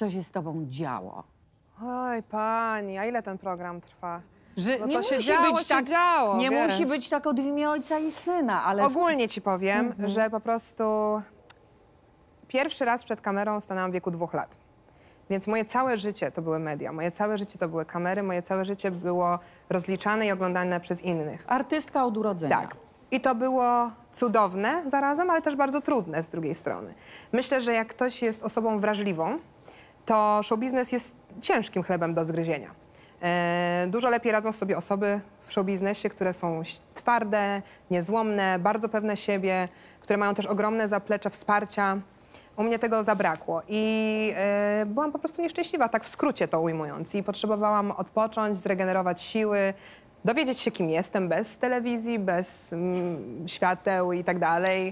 co się z tobą działo. Oj, pani, a ile ten program trwa? Że no nie to się musi działo, być się tak, działo, nie wiesz. musi być tak od w imię ojca i syna, ale... Ogólnie ci powiem, mm -hmm. że po prostu pierwszy raz przed kamerą stanęłam w wieku dwóch lat. Więc moje całe życie to były media, moje całe życie to były kamery, moje całe życie było rozliczane i oglądane przez innych. Artystka od urodzenia. Tak. I to było cudowne zarazem, ale też bardzo trudne z drugiej strony. Myślę, że jak ktoś jest osobą wrażliwą, to showbiznes jest ciężkim chlebem do zgryzienia. E, dużo lepiej radzą sobie osoby w showbiznesie, które są twarde, niezłomne, bardzo pewne siebie, które mają też ogromne zaplecze wsparcia. U mnie tego zabrakło i y, byłam po prostu nieszczęśliwa, tak w skrócie to ujmując. I potrzebowałam odpocząć, zregenerować siły, dowiedzieć się, kim jestem bez telewizji, bez mm, świateł i tak dalej.